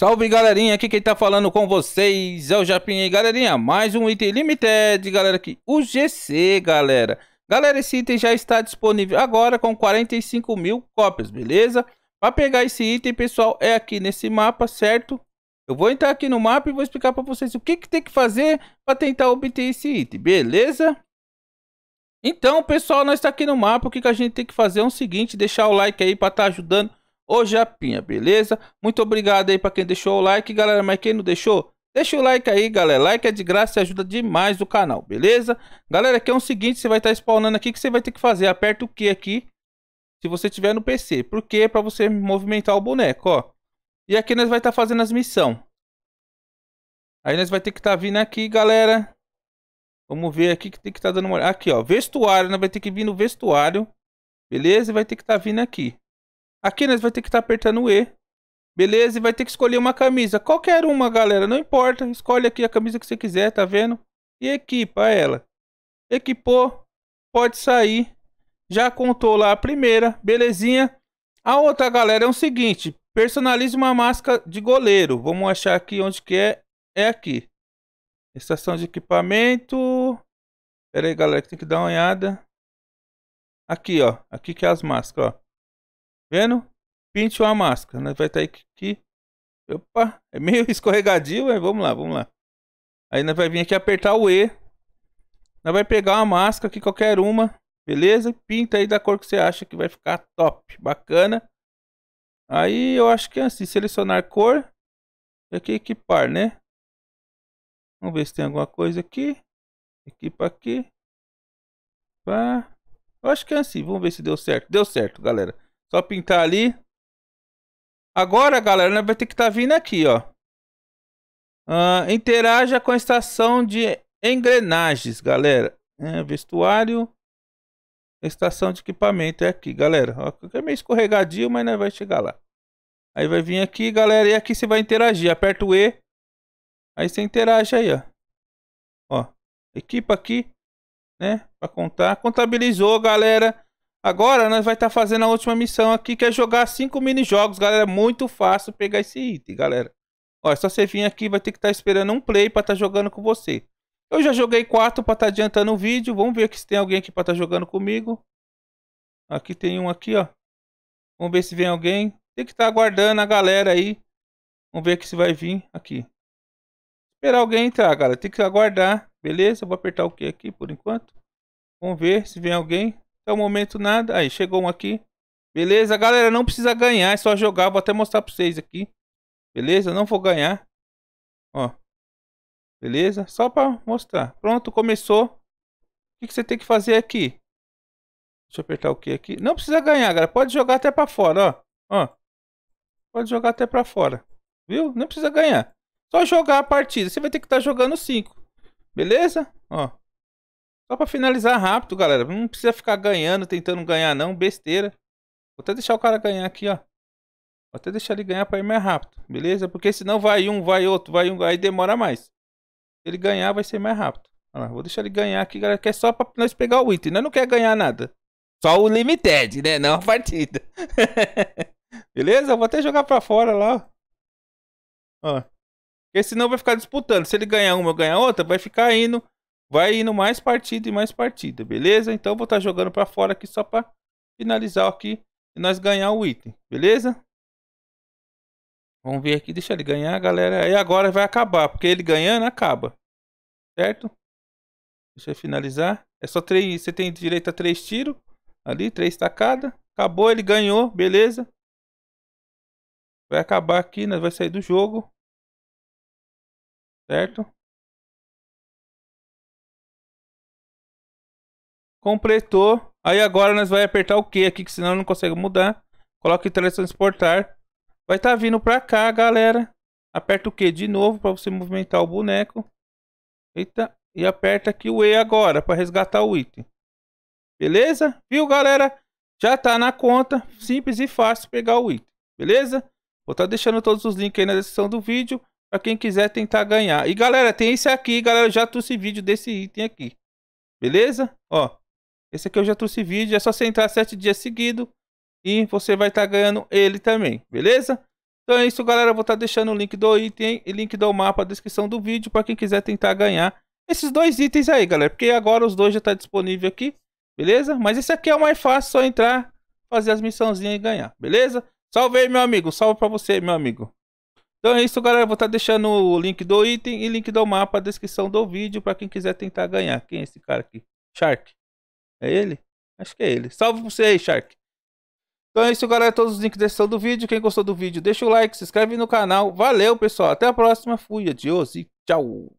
Salve galerinha, aqui quem tá falando com vocês é o Japinha e galerinha, mais um item limited, galera, aqui, o GC, galera. Galera, esse item já está disponível agora com 45 mil cópias, beleza? Para pegar esse item, pessoal, é aqui nesse mapa, certo? Eu vou entrar aqui no mapa e vou explicar para vocês o que, que tem que fazer para tentar obter esse item, beleza? Então, pessoal, nós está aqui no mapa, o que, que a gente tem que fazer é o seguinte, deixar o like aí para estar tá ajudando Ô Japinha, beleza? Muito obrigado aí para quem deixou o like, galera. Mas quem não deixou, deixa o like aí, galera. Like é de graça e ajuda demais o canal, beleza? Galera, aqui é o seguinte, você vai estar tá spawnando aqui, que você vai ter que fazer? Aperta o Q aqui, se você tiver no PC. Por quê? Para você movimentar o boneco, ó. E aqui nós vai estar tá fazendo as missão. Aí nós vai ter que estar tá vindo aqui, galera. Vamos ver aqui que tem que estar tá dando uma olhada. Aqui, ó. Vestuário. Nós vai ter que vir no vestuário. Beleza? E vai ter que estar tá vindo aqui. Aqui nós vai ter que estar tá apertando E. Beleza? E vai ter que escolher uma camisa. Qualquer uma, galera. Não importa. Escolhe aqui a camisa que você quiser, tá vendo? E equipa ela. Equipou. Pode sair. Já contou lá a primeira. Belezinha? A outra, galera, é o seguinte. Personalize uma máscara de goleiro. Vamos achar aqui onde que é. É aqui. Estação de equipamento. Pera aí, galera, que tem que dar uma olhada. Aqui, ó. Aqui que é as máscaras, ó. Vendo? Pinte uma máscara, né? Vai estar tá aqui. Opa, é meio escorregadio, mas vamos lá, vamos lá. Aí nós vai vir aqui apertar o E. Nós vai pegar uma máscara aqui, qualquer uma, beleza? Pinta aí da cor que você acha que vai ficar top, bacana. Aí eu acho que é assim, selecionar cor. E aqui equipar, né? Vamos ver se tem alguma coisa aqui. Equipa aqui. Pá. Eu acho que é assim, vamos ver se deu certo. Deu certo, galera. Só pintar ali. Agora, galera, nós vai ter que estar tá vindo aqui, ó. Uh, interaja com a estação de engrenagens, galera. É, vestuário. Estação de equipamento é aqui, galera. Ó, é meio escorregadio, mas nós vai chegar lá. Aí vai vir aqui, galera. E aqui você vai interagir. Aperta o E. Aí você interage aí, ó. Ó. Equipa aqui, né? Pra contar. Contabilizou, galera. Agora nós vai estar tá fazendo a última missão aqui, que é jogar cinco mini-jogos, galera. É muito fácil pegar esse item, galera. Ó, é só você vir aqui, vai ter que estar tá esperando um play para estar tá jogando com você. Eu já joguei quatro para estar tá adiantando o vídeo. Vamos ver aqui se tem alguém aqui para estar tá jogando comigo. Aqui tem um aqui, ó. Vamos ver se vem alguém. Tem que estar tá aguardando a galera aí. Vamos ver aqui se vai vir aqui. Esperar alguém entrar, galera. Tem que aguardar. Beleza? vou apertar o Q aqui por enquanto. Vamos ver se vem alguém. Até o momento nada. Aí, chegou um aqui. Beleza, galera, não precisa ganhar, é só jogar. Vou até mostrar pra vocês aqui. Beleza, não vou ganhar. Ó. Beleza, só pra mostrar. Pronto, começou. O que, que você tem que fazer aqui? Deixa eu apertar o que aqui. Não precisa ganhar, galera. Pode jogar até pra fora, ó. Ó. Pode jogar até pra fora. Viu? Não precisa ganhar. Só jogar a partida. Você vai ter que estar tá jogando 5. Beleza? Ó. Só pra finalizar rápido, galera. Não precisa ficar ganhando, tentando ganhar, não. Besteira. Vou até deixar o cara ganhar aqui, ó. Vou até deixar ele ganhar pra ir mais rápido, beleza? Porque senão vai um, vai outro, vai um, aí demora mais. Se ele ganhar, vai ser mais rápido. Olha lá, vou deixar ele ganhar aqui, galera, que é só pra nós pegar o item. Nós não quer ganhar nada. Só o Limited, né? Não a partida. beleza? Vou até jogar pra fora lá, ó. Ó. Porque senão vai ficar disputando. Se ele ganhar uma, eu ganhar outra, vai ficar indo Vai indo mais partida e mais partida, beleza? Então vou estar tá jogando para fora aqui só para finalizar aqui e nós ganhar o item, beleza? Vamos ver aqui, deixa ele ganhar, galera. E agora vai acabar, porque ele ganhando acaba, certo? Deixa eu finalizar. É só três, você tem direito a três tiros ali, três tacada. Acabou, ele ganhou, beleza? Vai acabar aqui, nós vai sair do jogo, certo? Completou. Aí agora nós vai apertar o Q aqui, que senão não consegue mudar. Coloca em exportar Vai estar tá vindo pra cá, galera. Aperta o Q de novo para você movimentar o boneco. Eita. E aperta aqui o E agora para resgatar o item. Beleza? Viu, galera? Já tá na conta. Simples e fácil pegar o item. Beleza? Vou estar tá deixando todos os links aí na descrição do vídeo. Para quem quiser tentar ganhar. E, galera, tem esse aqui, galera. Eu já trouxe vídeo desse item aqui. Beleza? Ó. Esse aqui eu já trouxe vídeo, é só você entrar sete dias seguido e você vai estar tá ganhando ele também, beleza? Então é isso, galera. Eu vou estar tá deixando o link do item e link do mapa na descrição do vídeo para quem quiser tentar ganhar esses dois itens aí, galera. Porque agora os dois já estão tá disponíveis aqui, beleza? Mas esse aqui é o mais fácil, só entrar, fazer as missãozinhas e ganhar, beleza? Salve aí, meu amigo. Salve para você, meu amigo. Então é isso, galera. Eu vou estar tá deixando o link do item e link do mapa na descrição do vídeo para quem quiser tentar ganhar. Quem é esse cara aqui? Shark. É ele? Acho que é ele. Salve pra você aí, Shark. Então é isso, galera. Todos os links da descrição do vídeo. Quem gostou do vídeo, deixa o like, se inscreve no canal. Valeu, pessoal. Até a próxima. Fui, adios e tchau.